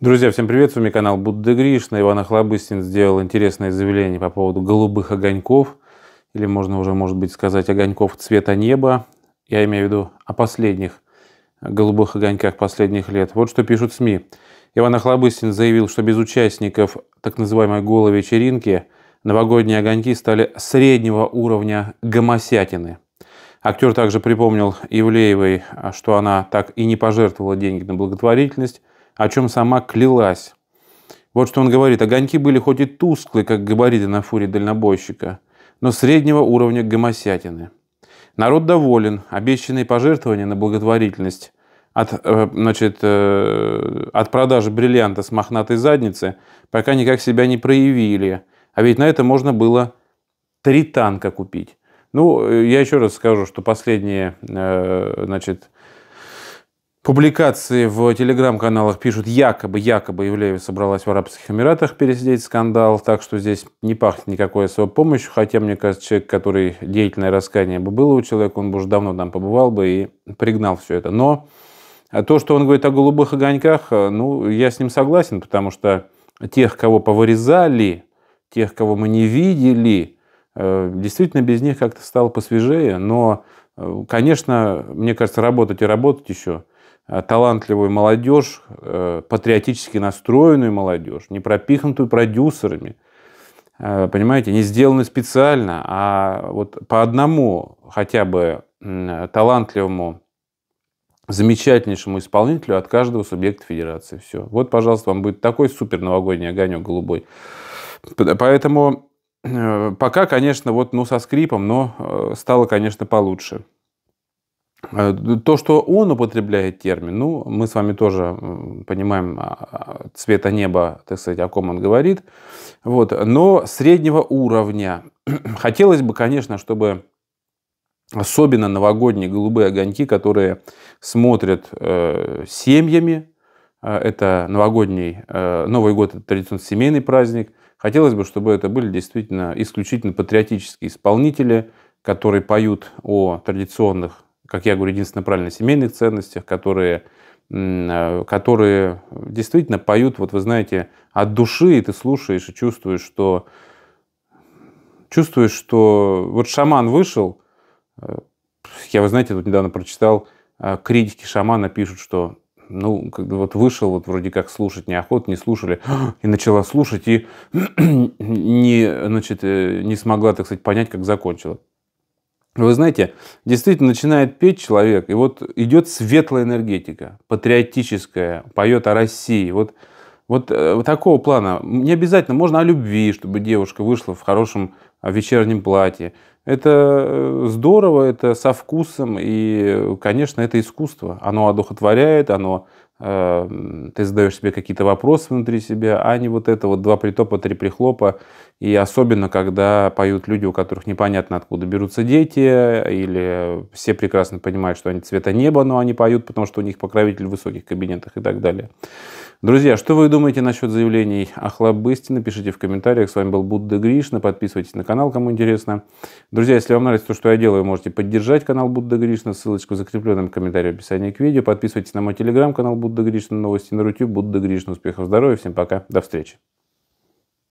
Друзья, всем привет, с вами канал Будда Гришна. Иван Охлобыстин сделал интересное заявление по поводу голубых огоньков, или можно уже, может быть, сказать, огоньков цвета неба. Я имею в виду о последних голубых огоньках последних лет. Вот что пишут СМИ. Иван Охлобыстин заявил, что без участников так называемой голой вечеринки новогодние огоньки стали среднего уровня гомосятины. Актер также припомнил Ивлеевой, что она так и не пожертвовала деньги на благотворительность, о чем сама клялась. Вот что он говорит. Огоньки были хоть и тусклые, как габариты на фуре дальнобойщика, но среднего уровня гомосятины. Народ доволен. Обещанные пожертвования на благотворительность от, э, значит, э, от продажи бриллианта с мохнатой задницы пока никак себя не проявили. А ведь на это можно было три танка купить. Ну, э, я еще раз скажу, что последние, значит, Публикации в телеграм-каналах пишут, якобы, якобы Ивлеева собралась в Арабских Эмиратах пересидеть скандал, так что здесь не пахнет никакой особой помощью, хотя, мне кажется, человек, который деятельное раскаяние бы было у человека, он бы уже давно там побывал бы и пригнал все это. Но то, что он говорит о голубых огоньках, э, ну, я с ним согласен, потому что тех, кого повырезали, тех, кого мы не видели, э, действительно без них как-то стало посвежее, но, э, конечно, мне кажется, работать и работать еще – Э, талантливую молодежь, э, патриотически настроенную молодежь, не пропихнутую продюсерами, э, понимаете, не сделаны специально, а вот по одному хотя бы талантливому, замечательнейшему исполнителю от каждого субъекта федерации. Все. Вот, пожалуйста, вам будет такой супер новогодний огонек голубой. Поэтому пока, конечно, вот ну, со скрипом, но стало, конечно, получше. Э, то, что он употребляет термин, ну, мы с вами тоже понимаем а, а, цвета неба, так сказать, о ком он говорит. Вот. Но среднего уровня. Хотелось бы, конечно, чтобы особенно новогодние голубые огоньки, которые смотрят э, семьями, э, это новогодний, э, Новый год – это традиционно семейный праздник. Хотелось бы, чтобы это были действительно исключительно патриотические исполнители, которые поют о традиционных как я говорю, единственно правильно, семейных ценностях, которые, э, которые действительно поют, вот вы знаете, от души, и ты слушаешь и чувствуешь, что чувствуешь, что вот шаман вышел, э, я, вы знаете, тут недавно прочитал, э, критики шамана пишут, что ну, вот вышел, вот вроде как слушать неохот не слушали, и начала слушать, и не, значит, не смогла, так сказать, понять, как закончила. Вы знаете, действительно начинает петь человек, и вот идет светлая энергетика, патриотическая, поет о России. Вот, вот, э, вот такого плана. Не обязательно, можно о любви, чтобы девушка вышла в хорошем э, вечернем платье. Это э, здорово, это со вкусом, и, конечно, это искусство. Оно одухотворяет, оно Эм, ты задаешь себе какие-то вопросы внутри себя, а не вот это вот два притопа, три прихлопа. И особенно, когда поют люди, у которых непонятно откуда берутся дети, или все прекрасно понимают, что они цвета неба, но они поют, потому что у них покровитель в высоких кабинетах и так далее. Друзья, что вы думаете насчет заявлений Ахлабысти? Напишите в комментариях. С вами был Будда Гришна. Подписывайтесь на канал, кому интересно. Друзья, если вам нравится то, что я делаю, можете поддержать канал Будда Гришна. Ссылочку в закрепленном комментарии в описании к видео. Подписывайтесь на мой телеграм-канал Будда Гришна. Новости на Рутю. Будда Гришна. Успехов, здоровья. Всем пока. До встречи.